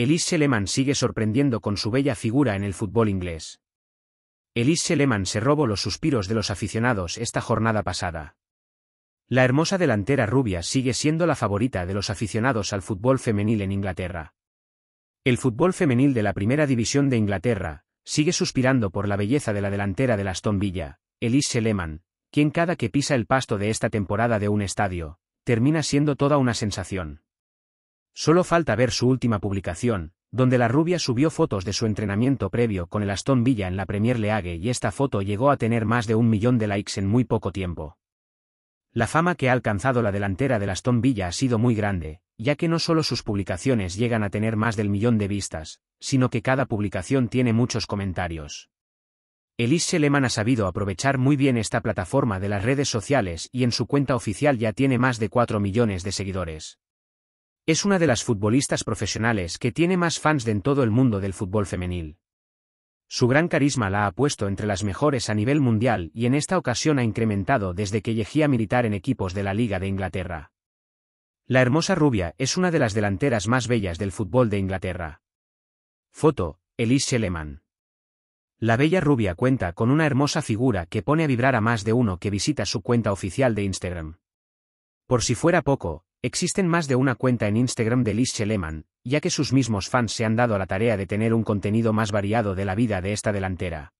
Elise Lehmann sigue sorprendiendo con su bella figura en el fútbol inglés. Elise Lehmann se robó los suspiros de los aficionados esta jornada pasada. La hermosa delantera rubia sigue siendo la favorita de los aficionados al fútbol femenil en Inglaterra. El fútbol femenil de la Primera División de Inglaterra sigue suspirando por la belleza de la delantera de la Aston Villa, Elise Lehmann, quien cada que pisa el pasto de esta temporada de un estadio, termina siendo toda una sensación. Solo falta ver su última publicación, donde la rubia subió fotos de su entrenamiento previo con el Aston Villa en la Premier League y esta foto llegó a tener más de un millón de likes en muy poco tiempo. La fama que ha alcanzado la delantera del Aston Villa ha sido muy grande, ya que no solo sus publicaciones llegan a tener más del millón de vistas, sino que cada publicación tiene muchos comentarios. Elise Lehmann ha sabido aprovechar muy bien esta plataforma de las redes sociales y en su cuenta oficial ya tiene más de 4 millones de seguidores. Es una de las futbolistas profesionales que tiene más fans de en todo el mundo del fútbol femenil. Su gran carisma la ha puesto entre las mejores a nivel mundial y en esta ocasión ha incrementado desde que a militar en equipos de la Liga de Inglaterra. La hermosa rubia es una de las delanteras más bellas del fútbol de Inglaterra. Foto, Elise Sheleman. La bella rubia cuenta con una hermosa figura que pone a vibrar a más de uno que visita su cuenta oficial de Instagram. Por si fuera poco, Existen más de una cuenta en Instagram de Liz Sheleman, ya que sus mismos fans se han dado a la tarea de tener un contenido más variado de la vida de esta delantera.